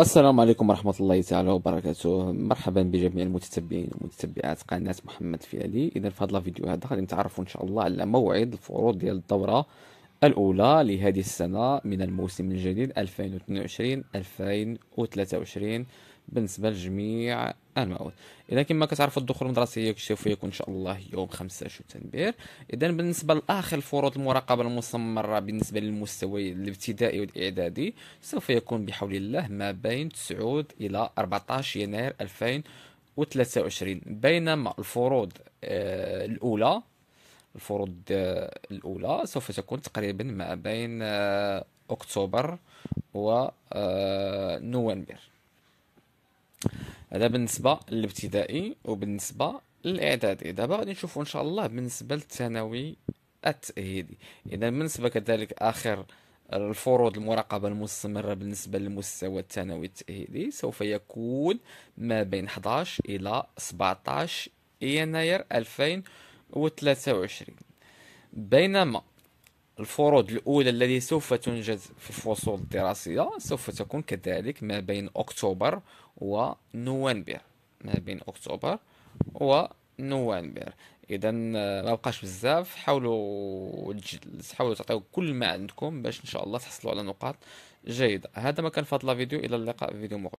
السلام عليكم ورحمة الله تعالى وبركاته مرحبا بجميع المتتبعين ومتتبعات قناة محمد الفئلي إذا في هذا الفيديو هذا غادي نتعرفوا إن شاء الله على موعد الفروض ديال الدورة الأولى لهذه السنة من الموسم الجديد 2022 2023 بالنسبه لجميع المواد اذا كما كتعرفوا الدخول المدرسيه كشفوا يكون ان شاء الله يوم 5 شتنبر اذا بالنسبه لاخر فروض المراقبه المستمره بالنسبه للمستوى الابتدائي والاعدادي سوف يكون بحول الله ما بين 9 الى 14 يناير 2023 بينما الفروض آه الاولى الفروض آه الاولى سوف تكون تقريبا ما بين آه اكتوبر ونوفمبر آه، هذا بالنسبه للابتدائي وبالنسبه للاعدادي دابا غادي نشوفوا ان شاء الله بالنسبه للثانوي التاهيلي اذا بالنسبه كذلك اخر الفروض المراقبة المستمرة بالنسبة للمستوى الثانوي التأهيلي سوف يكون ما بين 11 إلى 17 يناير 2023 بينما الفروض الأولى التي سوف تنجز في الفصول الدراسية سوف تكون كذلك ما بين أكتوبر ونوفمبر ما بين أكتوبر ونوفمبر اذا آه، ما بقاش بزاف حاولوا حاولوا تعطيو كل ما عندكم باش ان شاء الله تحصلوا على نقاط جيده هذا ما كان في هذا الفيديو الى اللقاء في فيديو مقبل